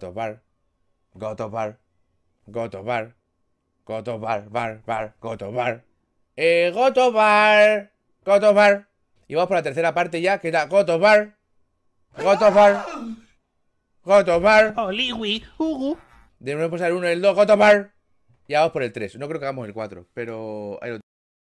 Gotobar, Gotobar, Gotobar, Gotobar, Bar, Bar, Gotobar, eh, Gotobar, Gotobar. Y vamos por la tercera parte ya, que era Gotobar, Gotobar, Gotobar. Oliwi, Hugo. De nuevo pasar el 1 el 2, Gotobar. Ya vamos por el 3. No creo que hagamos el 4, pero